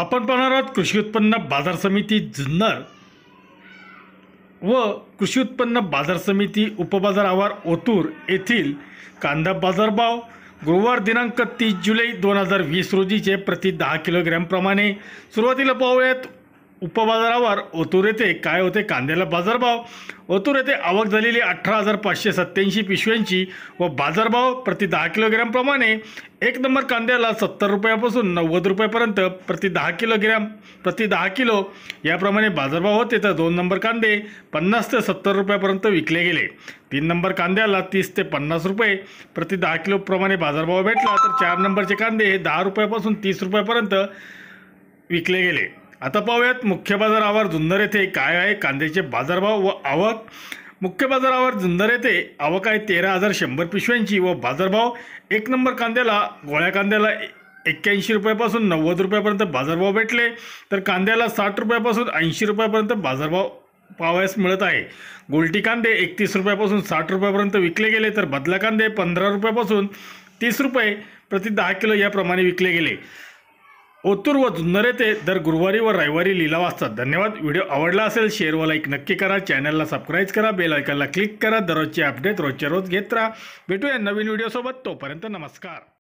आपण पाहणार आहोत कृषी उत्पन्न बाजार समिती जुन्नर व कृषी उत्पन्न बाजार समिती उपबाजार आवार ओतूर येथील कांदा बाजारभाव गुरुवार दिनांक तीस जुलै दोन हजार वीस रोजीचे प्रति दहा किलोग्रॅमप्रमाणे सुरुवातीला पाहूयात उपबाजारावर ओतूर येथे काय होते कांद्याला बाजारभाव ओतूर येथे आवक झालेली अठरा हजार पाचशे सत्त्याऐंशी पिशव्यांची व बाजारभाव प्रति दहा किलोग्रॅमप्रमाणे एक नंबर कांद्याला सत्तर रुपयापासून नव्वद रुपयापर्यंत प्रति दहा किलोग्रॅम प्रति दहा किलो याप्रमाणे बाजारभाव होते तर दोन नंबर कांदे पन्नास ते सत्तर रुपयापर्यंत विकले गेले तीन नंबर कांद्याला तीस ते पन्नास रुपये प्रति दहा किलोप्रमाणे बाजारभाव भेटला तर चार नंबरचे कांदे दहा रुपयापासून तीस रुपयापर्यंत विकले गेले आता पाहूयात मुख्य बाजारावर जुन्नर येथे काय आहे कांद्याचे बाजारभाव व आवक मुख्य बाजारावर जुन्नर येथे आवक आहे तेरा हजार शंभर पिशव्यांची व बाजारभाव एक नंबर कांद्याला गोळ्या कांद्याला एक्क्याऐंशी रुपयापासून नव्वद रुपयापर्यंत बाजारभाव भेटले तर कांद्याला साठ रुपयापासून ऐंशी रुपयापर्यंत बाजारभाव पावयास मिळत आहे गोलटी कांदे एकतीस रुपयापासून साठ रुपयापर्यंत विकले गेले तर बदला कांदे पंधरा रुपयापासून तीस रुपये प्रति दहा किलो याप्रमाणे विकले गेले ओतूर व जुन्नर येथे दर गुरुवारी व रविवारी लिलाव असतात धन्यवाद व्हिडिओ आवडला असेल शेअर व लाईक नक्की करा चॅनलला सबस्क्राईब करा बेल क्लिक करा दररोजचे अपडेट रोजच्या रोज घेत राहा भेटूया नवीन व्हिडिओसोबत तोपर्यंत नमस्कार